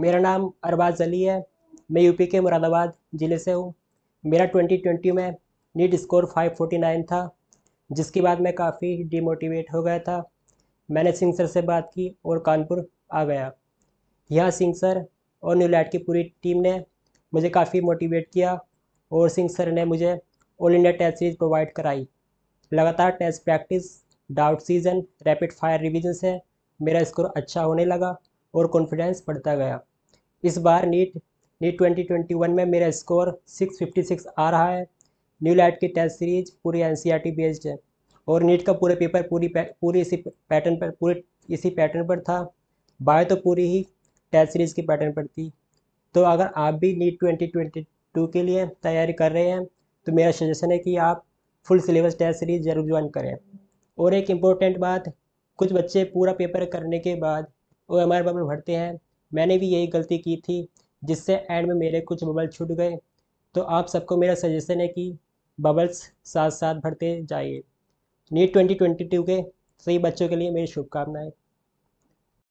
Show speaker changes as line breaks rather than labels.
मेरा नाम अरबाज अली है मैं यूपी के मुरादाबाद ज़िले से हूँ मेरा 2020 में नीट स्कोर 549 था जिसके बाद मैं काफ़ी डिमोटिवेट हो गया था मैंने सिंह सर से बात की और कानपुर आ गया यहाँ सिंह सर और न्यूलैट की पूरी टीम ने मुझे काफ़ी मोटिवेट किया और सिंह सर ने मुझे all India test series provide कराई लगातार test practice doubt session rapid fire revision से मेरा स्कोर अच्छा होने लगा और कॉन्फिडेंस बढ़ता गया इस बार नीट नीट 2021 में मेरा स्कोर 656 आ रहा है न्यू लाइट की टेस्ट सीरीज पूरी एन बेस्ड e है और नीट का पूरा पेपर पूरी पूरी इसी पैटर्न पर पूरे इसी पैटर्न पर था बाय तो पूरी ही टेस्ट सीरीज की पैटर्न पर थी तो अगर आप भी नीट 2022 के लिए तैयारी कर रहे हैं तो मेरा सजेशन है कि आप फुल सिलेबस टेस्ट सीरीज जरूर ज्वाइन करें और एक इम्पोर्टेंट बात कुछ बच्चे पूरा पेपर करने के बाद ओ एम आर बबल भरते हैं मैंने भी यही गलती की थी जिससे एंड में मेरे कुछ बबल छूट गए तो आप सबको मेरा सजेशन है कि बबल्स साथ साथ भरते जाइए नीट ट्वेंटी ट्वेंटी टू के सही बच्चों के लिए मेरी शुभकामनाएं